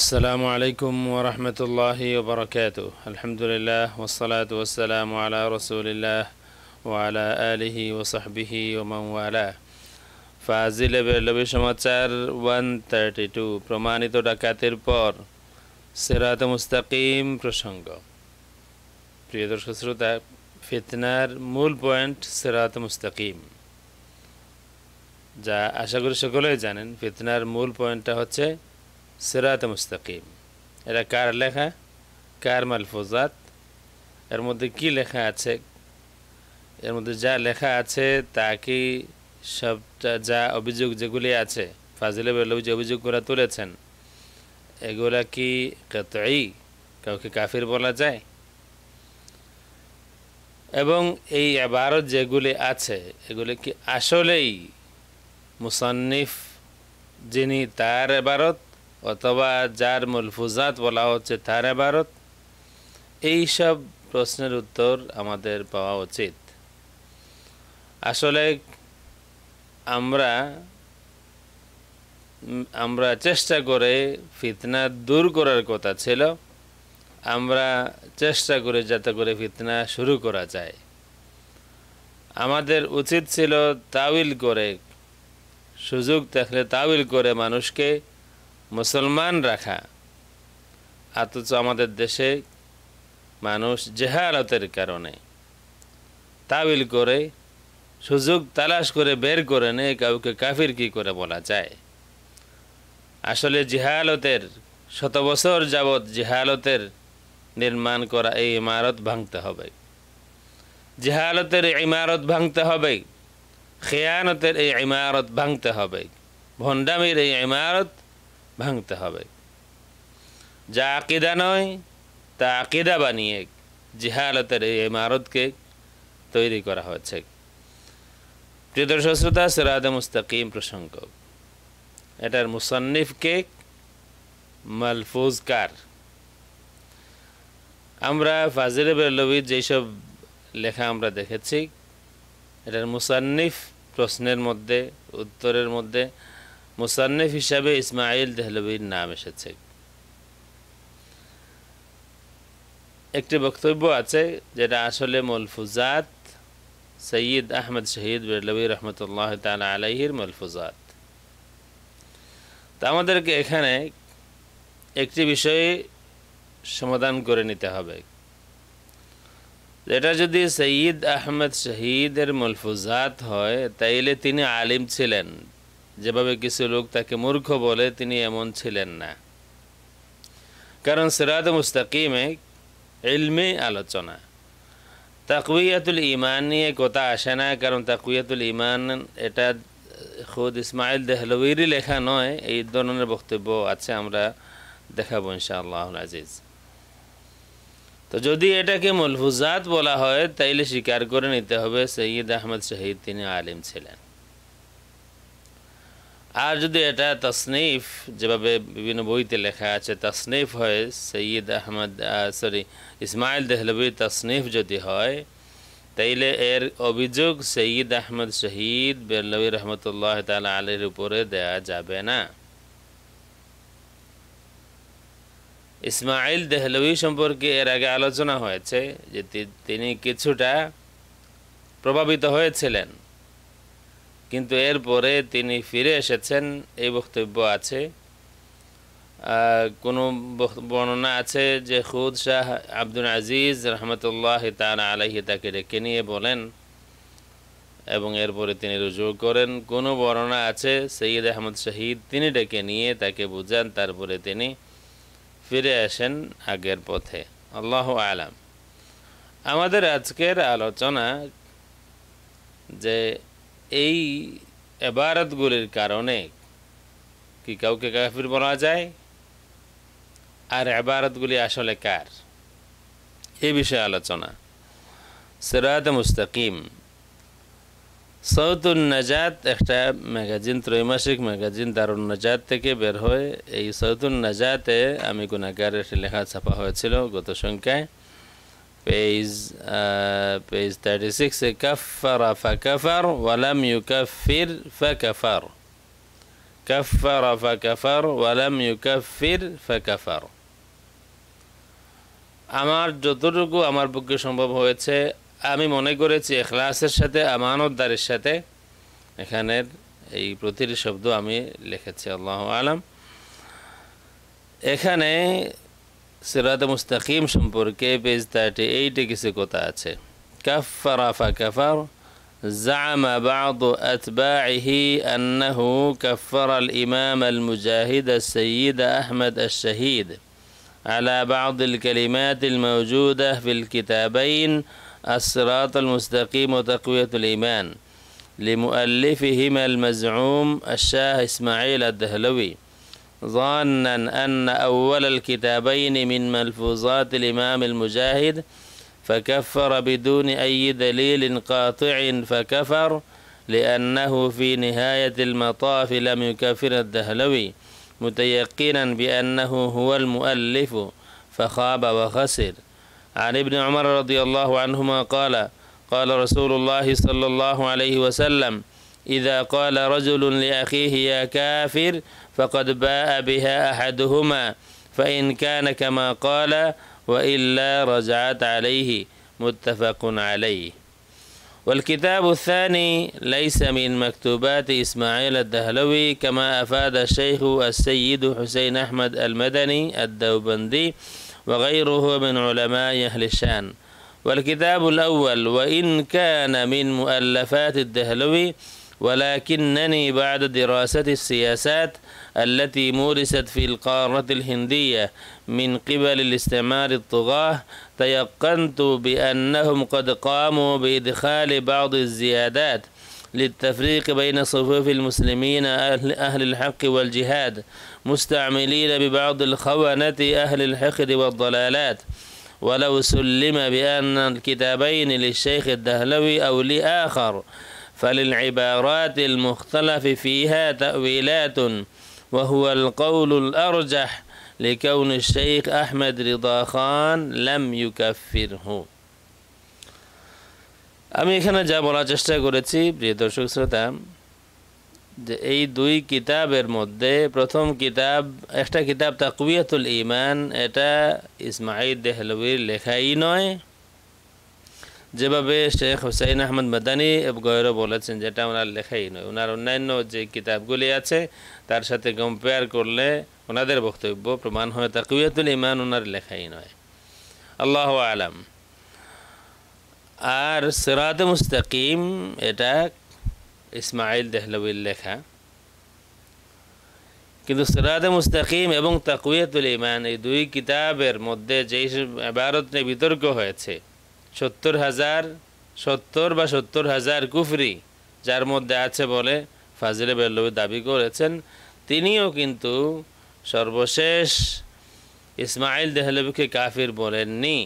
আসসালামু আলাইকুম ওরহমতুল্লাহ ওবরকাত আলহামদুলিল্লাহ ওসলাত ওসালাম আলা রসুলিল্লাহ ওয়ালা আলিহি ওসাহবিহি ওমাওয়ালা ফাজিল বেলবি সমাচার ওয়ান থার্টি টু প্রমাণিত ডাকাতের পর সেরাত মুস্তাকিম প্রসঙ্গ প্রিয় দর্শক শ্রোতা ফিতনার মূল পয়েন্ট সেরাত মুস্তাকিম যা আশা করি সকলেই জানেন ফিতনার মূল পয়েন্টটা হচ্ছে সেরাত মুস্তাকিম এটা কার লেখা কার মালফুজাত এর মধ্যে কি লেখা আছে এর মধ্যে যা লেখা আছে তা কি সবটা যা অভিযোগ যেগুলি আছে ফাজিল যে করা তুলেছেন এগুলা কি কতই কাউকে কাফির বলা যায় এবং এই আবারত যেগুলি আছে এগুলি কি আসলেই মুসান্নিফ যিনি তার এবারত অথবা যার মুলফুজাত বলা হচ্ছে তার ভারত এইসব প্রশ্নের উত্তর আমাদের পাওয়া উচিত আসলে আমরা আমরা চেষ্টা করে ফিতনা দূর করার কথা ছিল আমরা চেষ্টা করে যাতে করে ফিতনা শুরু করা যায় আমাদের উচিত ছিল তাওয়িল করে সুযোগ থাকলে তাওয়িল করে মানুষকে মুসলমান রাখা অথচ আমাদের দেশে মানুষ জেহালতের কারণে তাবিল করে সুযোগ তালাশ করে বের করে নেয় কাউকে কাফির কি করে বলা যায় আসলে জিহালতের শত বছর যাবৎ জিহালতের নির্মাণ করা এই ইমারত ভাঙতে হবে জেহালতের ইমারত ভাঙতে হবে খেয়ানতের এই ইমারত ভাঙতে হবে ভণ্ডামির এই ইমারত ভাঙতে হবে যা আকিদা নয় তা আকিদা বানিয়ে জিহালতের এই ইমারতকে তৈরি করা হয়েছে প্রিয় দর্শক শ্রোতা সিরাদ মুস্তাকিম প্রসঙ্গ এটার মুসন্নিফকে মালফুজকার আমরা ফাজির বেলবির যেসব লেখা আমরা দেখেছি এটার মুসান্নিফ প্রশ্নের মধ্যে উত্তরের মধ্যে মুসান্নিফ হিসাবে ইসমাইল দেহলবীর নাম এসেছে একটি বক্তব্য আছে যেটা আসলে মলফুজাত সৈয়দ আহমদ শহীদ বেরলবী রহমতুল্লাহ তালা আলহির মলফুজাত তা আমাদেরকে এখানে একটি বিষয়ে সমাধান করে নিতে হবে এটা যদি সঈদ আহমেদ শহীদের মলফুজাত হয় তাইলে তিনি আলিম ছিলেন যেভাবে কিছু লোক তাকে মূর্খ বলে তিনি এমন ছিলেন না কারণ সিরাদ মুস্তাকিমে এলমে আলোচনা তাকুইয়াতুল ইমান নিয়ে কথা আসে না কারণ তাকুইয়াতুল ইমান এটা খুদ ইসমাইল দেহলবিরই লেখা নয় এই ধরনের বক্তব্য আছে আমরা দেখাবো ইনশাআল্লাহ আজিজ তো যদি এটাকে মলফুজাত বলা হয় তাইলে স্বীকার করে নিতে হবে সৈয়দ আহমদ শহীদ তিনি আলিম ছিলেন আর যদি এটা তাসনিফ যেভাবে বিভিন্ন বইতে লেখা আছে তাসনিফ হয় সৈয়দ আহমদ সরি ইসমাইল দেহলবি তসনিফ যদি হয় তাইলে এর অভিযোগ সৈয়দ আহমদ শহীদ বেলবী রহমতুল্লাহ তাল আলের উপরে দেয়া যাবে না ইসমাইল দেহলবি সম্পর্কে এর আগে আলোচনা হয়েছে যে তিনি কিছুটা প্রভাবিত হয়েছিলেন কিন্তু এরপরে তিনি ফিরে এসেছেন এই বক্তব্য আছে কোনো বর্ণনা আছে যে খুদ শাহ আব্দুল আজিজ রহমতুল্লাহ তার আলাহি তাকে ডেকে নিয়ে বলেন এবং এরপরে তিনি রুজু করেন কোনো বর্ণনা আছে সৈয়দ আহমদ শাহিদ তিনি ডেকে নিয়ে তাকে বুঝান তারপরে তিনি ফিরে আসেন আগের পথে আল্লাহ আলাম আমাদের আজকের আলোচনা যে এই এবারতগুলির কারণে কি কাউকে কাফির বলা যায় আর এবারতগুলি আসলে কার এ বিষয়ে আলোচনা সেরাত মুস্তাকিম সৌতুল নাজাত একটা ম্যাগাজিন ত্রৈমাসিক ম্যাগাজিন দারুন নাজাত থেকে বের হয়ে এই সৌতুল নাজাতে আমি গুণাগারে একটি লেখা ছাপা হয়েছিল গত সংখ্যায় page uh, page 36 كفر فكفر ولم يكفر فكفر كفر فكفر ولم يكفر فكفر আমার যতটুকু আমার পক্ষে সম্ভব হয়েছে আমি মনে করেছি এখলাসের সাথে আমানতদারের সাথে এখানের এই প্রতিটি শব্দ আমি লিখেছি আল্লাহ আলম এখানে সিরাদে مستقيم شمبور পেজ থার্টি تاتي কিছু কথা আছে كفر فكفر زعم بعض أتباعه أنه كفر الإمام المجاهد السيد أحمد الشهيد على بعض الكلمات الموجودة في الكتابين الصراط المستقيم وتقوية الإيمان لمؤلفهما المزعوم الشاه إسماعيل الدهلوي ظانا أن أول الكتابين من ملفوظات الإمام المجاهد فكفر بدون أي دليل قاطع فكفر لأنه في نهاية المطاف لم يكفر الدهلوي متيقنا بأنه هو المؤلف فخاب وخسر عن ابن عمر رضي الله عنهما قال قال رسول الله صلى الله عليه وسلم إذا قال رجل لأخيه يا كافر فقد باء بها أحدهما فإن كان كما قال وإلا رجعت عليه متفق عليه والكتاب الثاني ليس من مكتوبات إسماعيل الدهلوي كما أفاد الشيخ السيد حسين أحمد المدني الدوبندي وغيره من علماء أهل الشان والكتاب الأول وإن كان من مؤلفات الدهلوي ولكنني بعد دراسة السياسات التي مورست في القارة الهندية من قبل الاستعمار الطغاة تيقنت بأنهم قد قاموا بإدخال بعض الزيادات للتفريق بين صفوف المسلمين أهل, الحق والجهاد مستعملين ببعض الخونة أهل الحقد والضلالات ولو سلم بأن الكتابين للشيخ الدهلوي أو لآخر فللعبارات المختلف فيها تأويلات وهو القول الأرجح لكون الشيخ أحمد رضا خان لم يكفره আমি এখানে যা বলার চেষ্টা করেছি প্রিয় দর্শক শ্রোতা যে এই দুই কিতাবের মধ্যে প্রথম কিতাব একটা কিতাব তাকুয়াতুল ইমান এটা ইসমাইল দেহলবির লেখাই নয় যেভাবে শেখ হুসাইন আহমদ মাদানি গৌর বলেছেন যেটা ওনার লেখাই নয় ওনার অন্যান্য যে কিতাবগুলি আছে তার সাথে কম্পেয়ার করলে ওনাদের বক্তব্য প্রমাণ হয় তাকুয়াতুল ইমান ওনার লেখাই নয় আল্লাহ আলাম আর সিরাত মুস্তাকিম এটা ইসমাইল দেহলবির লেখা কিন্তু সিরাত মুস্তাকিম এবং তাকুয়াতুল ইমান এই দুই কিতাবের মধ্যে যেই ভারত নিয়ে বিতর্ক হয়েছে সত্তর হাজার সত্তর বা সত্তর হাজার কুফরি যার মধ্যে আছে বলে ফাজিলে বেল্লবি দাবি করেছেন তিনিও কিন্তু সর্বশেষ ইসমাইল দেহলবিকে কাফির বলেননি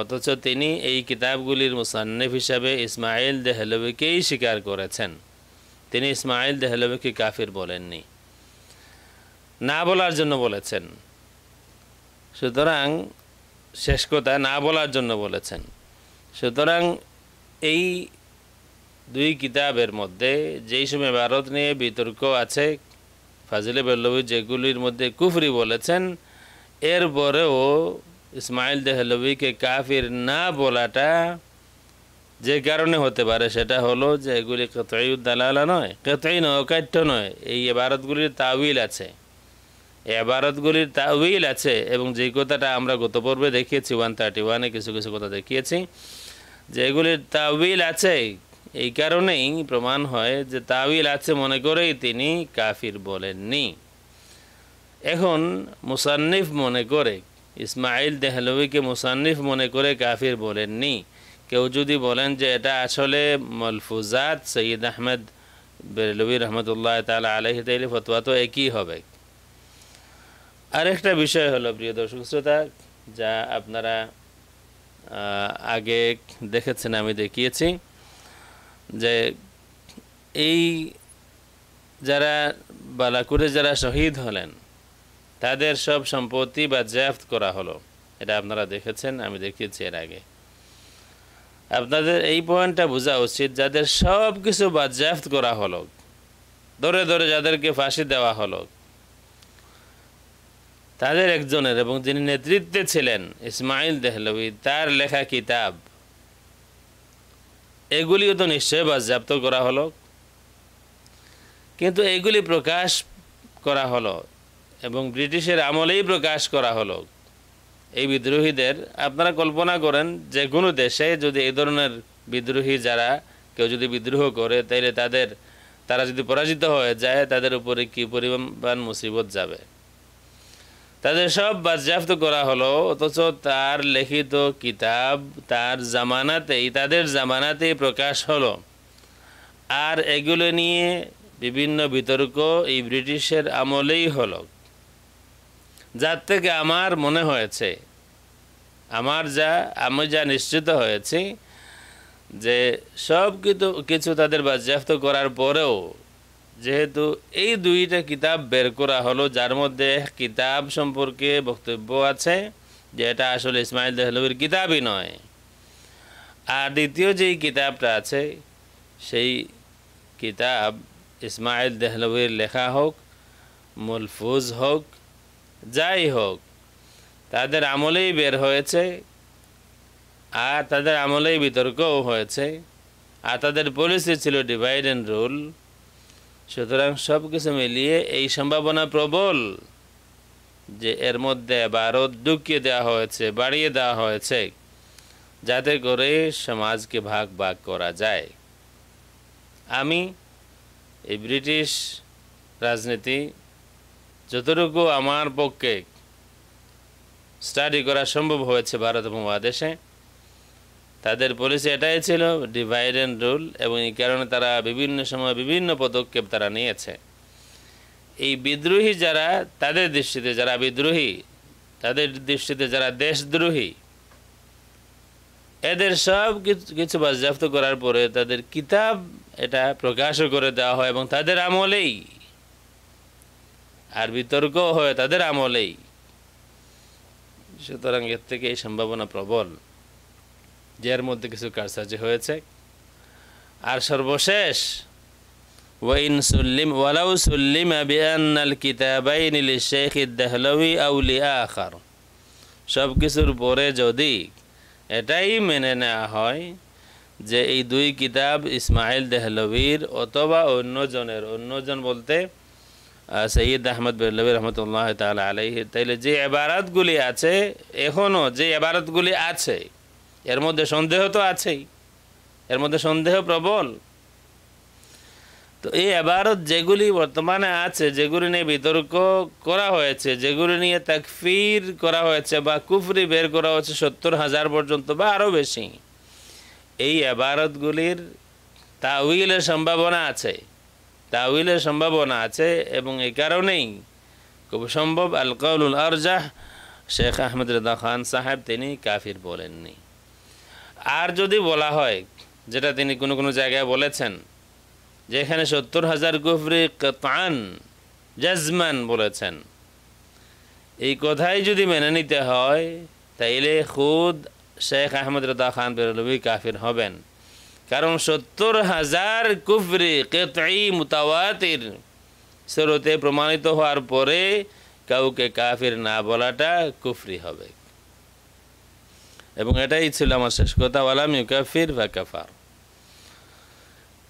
অথচ তিনি এই কিতাবগুলির মুসান্নিফ হিসাবে ইসমাইল দেহলবিকেই স্বীকার করেছেন তিনি ইসমাইল দেহলবিকে কাফির বলেননি না বলার জন্য বলেছেন সুতরাং শেষ কথা না বলার জন্য বলেছেন সুতরাং এই দুই কিতাবের মধ্যে যেই সময় ভারত নিয়ে বিতর্ক আছে ফাজিলে বেল্লভী যেগুলির মধ্যে কুফরি বলেছেন এরপরেও ইসমাইল দেহলভীকে কাফির না বলাটা যে কারণে হতে পারে সেটা হলো যে এগুলি কেতাই দালালা নয় নয় অকাঠ্য নয় এই এবারতগুলির তাউইল আছে এবারতগুলির তাউইল আছে এবং যে কথাটা আমরা গত পর্বে দেখিয়েছি ওয়ান থার্টি ওয়ানে কিছু কিছু কথা দেখিয়েছি যে এগুলির আছে এই কারণেই প্রমাণ হয় যে তাবিল আছে মনে করেই তিনি কাফির বলেননি এখন মুসান্নিফ মনে করে ইসমাইল দেহলভিকে মুসান্নিফ মনে করে কাফির বলেননি কেউ যদি বলেন যে এটা আসলে মলফুজাত সৈয়দ আহমেদ বেরলবি রহমতুল্লাহ তালা আলহি তাইলি ফতোয়া তো একই হবে আরেকটা বিষয় হলো প্রিয় দর্শক শ্রোতা যা আপনারা আগে দেখেছেন আমি দেখিয়েছি যে এই যারা বালাকুরে যারা শহীদ হলেন তাদের সব সম্পত্তি বা জ্যাফত করা হলো এটা আপনারা দেখেছেন আমি দেখিয়েছি এর আগে আপনাদের এই পয়েন্টটা বোঝা উচিত যাদের সব কিছু বা জ্যাফত করা হলো ধরে ধরে যাদেরকে ফাঁসি দেওয়া হলো তাদের একজনের এবং যিনি নেতৃত্বে ছিলেন ইসমাইল দেহলবি তার লেখা কিতাব এগুলিও তো নিশ্চয়ই বাজ্যাপ্ত করা হলো কিন্তু এগুলি প্রকাশ করা হলো এবং ব্রিটিশের আমলেই প্রকাশ করা হলো এই বিদ্রোহীদের আপনারা কল্পনা করেন যে কোনো দেশে যদি এই ধরনের বিদ্রোহী যারা কেউ যদি বিদ্রোহ করে তাইলে তাদের তারা যদি পরাজিত হয়ে যায় তাদের উপরে কী পরিমাণ মুসিবত যাবে তাদের সব বাজ্যাপ্ত করা হলো অথচ তার লিখিত কিতাব তার জামানাতেই তাদের জামানাতেই প্রকাশ হলো আর এগুলো নিয়ে বিভিন্ন বিতর্ক এই ব্রিটিশের আমলেই হলো যার থেকে আমার মনে হয়েছে আমার যা আমি যা নিশ্চিত হয়েছি যে সব কিছু কিছু তাদের বাজ্যাপ্ত করার পরেও যেহেতু এই দুইটা কিতাব বের করা হলো যার মধ্যে কিতাব সম্পর্কে বক্তব্য আছে যে এটা আসলে ইসমাইল দেহলবির কিতাবই নয় আর দ্বিতীয় যেই কিতাবটা আছে সেই কিতাব ইসমাইল দেহলবির লেখা হোক মলফুজ হোক যাই হোক তাদের আমলেই বের হয়েছে আর তাদের আমলেই বিতর্কও হয়েছে আর তাদের পলিসি ছিল ডিভাইড অ্যান্ড রুল সুতরাং সব কিছু মিলিয়ে এই সম্ভাবনা প্রবল যে এর মধ্যে ভারত ঢুকিয়ে দেওয়া হয়েছে বাড়িয়ে দেওয়া হয়েছে যাতে করে সমাজকে ভাগ ভাগ করা যায় আমি এই ব্রিটিশ রাজনীতি যতটুকু আমার পক্ষে স্টাডি করা সম্ভব হয়েছে ভারত মহাদেশে তাদের পলিসি এটাই ছিল ডিভাইড অ্যান্ড রুল এবং এই কারণে তারা বিভিন্ন সময় বিভিন্ন পদক্ষেপ তারা নিয়েছে এই বিদ্রোহী যারা তাদের দৃষ্টিতে যারা বিদ্রোহী তাদের দৃষ্টিতে যারা দেশদ্রোহী এদের সব কিছু বাজ্যাপ্ত করার পরে তাদের কিতাব এটা প্রকাশও করে দেওয়া হয় এবং তাদের আমলেই আর বিতর্ক হয় তাদের আমলেই সুতরাং এর থেকে এই সম্ভাবনা প্রবল যে এর মধ্যে কিছু কারসাজি হয়েছে আর সর্বশেষ ওয়াইন সুল্লিম ওয়ালাউ সুল্লিম আবিয়ান্নাল কিতাবাইনিল শেখ ইদ্দাহলউই আউলি আখার সব কিছুর পরে যদি এটাই মেনে নেওয়া হয় যে এই দুই কিতাব ইসমাইল দেহলবীর অথবা অন্যজনের অন্যজন বলতে সঈদ আহমদ বেহলবী রহমতুল্লাহ তাল আলহি তাইলে যে এবারতগুলি আছে এখনও যে এবারতগুলি আছে এর মধ্যে সন্দেহ তো আছেই এর মধ্যে সন্দেহ প্রবল তো এই এবারত যেগুলি বর্তমানে আছে যেগুলি নিয়ে বিতর্ক করা হয়েছে যেগুলি নিয়ে তাকফির করা হয়েছে বা কুফরি বের করা হয়েছে সত্তর হাজার পর্যন্ত বা আরও বেশি এই এবারতগুলির তাউইলের সম্ভাবনা আছে তাউইলের সম্ভাবনা আছে এবং এই কারণেই খুব সম্ভব আলকাউল কৌলুল আরজাহ শেখ আহমদ রদা খান সাহেব তিনি কাফির বলেননি আর যদি বলা হয় যেটা তিনি কোনো কোনো জায়গায় বলেছেন যে এখানে সত্তর হাজার গুফরি কান জাজমান বলেছেন এই কথাই যদি মেনে নিতে হয় তাইলে খুদ শেখ আহমদ রদা খান বেরলবি কাফির হবেন কারণ সত্তর হাজার কুফরি কেতাই মুতাওয়াতির স্রোতে প্রমাণিত হওয়ার পরে কাউকে কাফির না বলাটা কুফরি হবে এবং এটাই ছিল আমার শেষ কথা ওয়ালাম ইউকাফির বা কাফার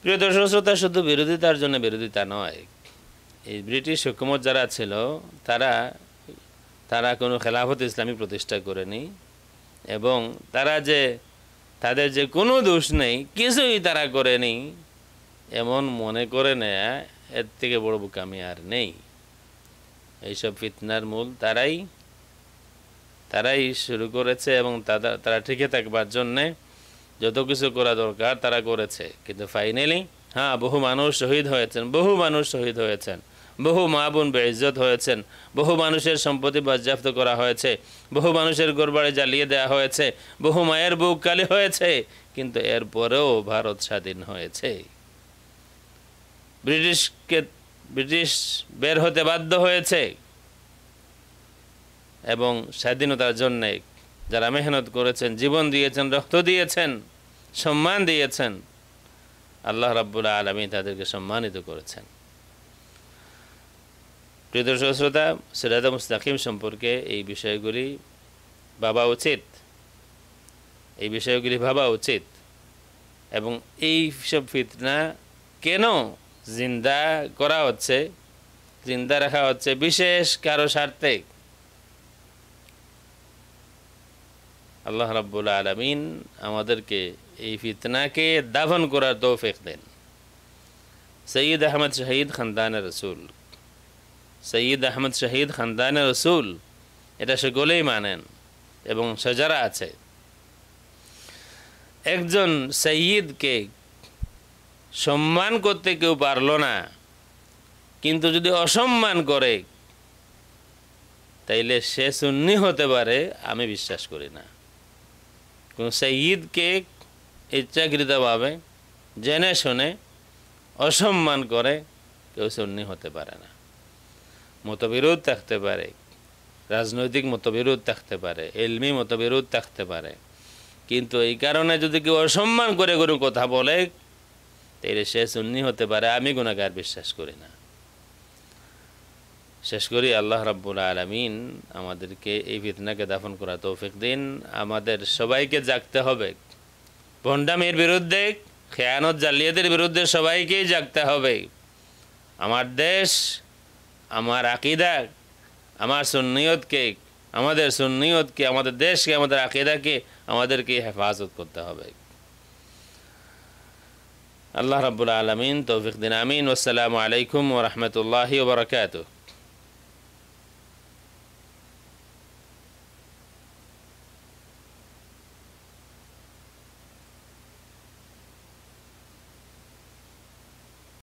প্রিয় দর্শক শ্রোতা শুধু বিরোধিতার জন্য বিরোধিতা নয় এই ব্রিটিশ হুকুমত যারা ছিল তারা তারা কোনো খেলাফত ইসলামী প্রতিষ্ঠা করেনি এবং তারা যে তাদের যে কোনো দোষ নেই কিছুই তারা করেনি এমন মনে করে নেয়া এর থেকে বড় বোকামি আর নেই এইসব ফিতনার মূল তারাই তারাই শুরু করেছে এবং তারা টিকে থাকবার জন্যে যত কিছু করা দরকার তারা করেছে কিন্তু ফাইনালি হ্যাঁ বহু মানুষ শহীদ হয়েছেন বহু মানুষ শহীদ হয়েছেন বহু মা বোন বেইজত হয়েছেন বহু মানুষের সম্পত্তি বাজ্যাপ্ত করা হয়েছে বহু মানুষের গোরবাড়ে জ্বালিয়ে দেওয়া হয়েছে বহু মায়ের বুক কালি হয়েছে কিন্তু এরপরেও ভারত স্বাধীন হয়েছে ব্রিটিশকে ব্রিটিশ বের হতে বাধ্য হয়েছে এবং স্বাধীনতার জন্যে যারা মেহনত করেছেন জীবন দিয়েছেন রক্ত দিয়েছেন সম্মান দিয়েছেন আল্লাহ রাব্বুল্লাহ আলমী তাদেরকে সম্মানিত করেছেন প্রিয় দর্শক শ্রোতা সিরাজা মুস্তাকিম সম্পর্কে এই বিষয়গুলি ভাবা উচিত এই বিষয়গুলি ভাবা উচিত এবং এই সব ফিতনা কেন জিন্দা করা হচ্ছে জিন্দা রাখা হচ্ছে বিশেষ কারো স্বার্থে আল্লাহ রাবুল আলমিন আমাদেরকে এই ফিতনাকে দাফন করার তৌফেক দেন সঈদ আহমদ শহীদ খানদান রসুল সঈদ আহমদ শহীদ খানদান রসুল এটা সকলেই মানেন এবং সজারা আছে একজন সঈদকে সম্মান করতে কেউ পারল না কিন্তু যদি অসম্মান করে তাইলে সে সুন্নি হতে পারে আমি বিশ্বাস করি না কোন সঈদকে ইচ্ছাকৃতভাবে জেনে শুনে অসম্মান করে কেউ সুন্নি হতে পারে না মতবিরোধ থাকতে পারে রাজনৈতিক মতবিরোধ থাকতে পারে এলমি মতবিরোধ থাকতে পারে কিন্তু এই কারণে যদি কেউ অসম্মান করে কোনো কথা বলে তাহলে সে সুন্নি হতে পারে আমি গুণাগার বিশ্বাস করি না শেষ করি আল্লাহ রাব্বুল আলমিন আমাদেরকে এই ফিতনাকে দাফন করা তৌফিক দিন আমাদের সবাইকে জাগতে হবে ভণ্ডামির বিরুদ্ধে খেয়ানত জালিয়াতের বিরুদ্ধে সবাইকেই জাগতে হবে আমার দেশ আমার আকিদা আমার সুন্নিয়তকে আমাদের সুন্নিয়তকে আমাদের দেশকে আমাদের আকিদাকে আমাদেরকে হেফাজত করতে হবে আল্লাহ রাবুল আলমিন তৌফিক দিন আমিন আসসালামু আলাইকুম ওরহমতুল্লাহি ওবরাকাতু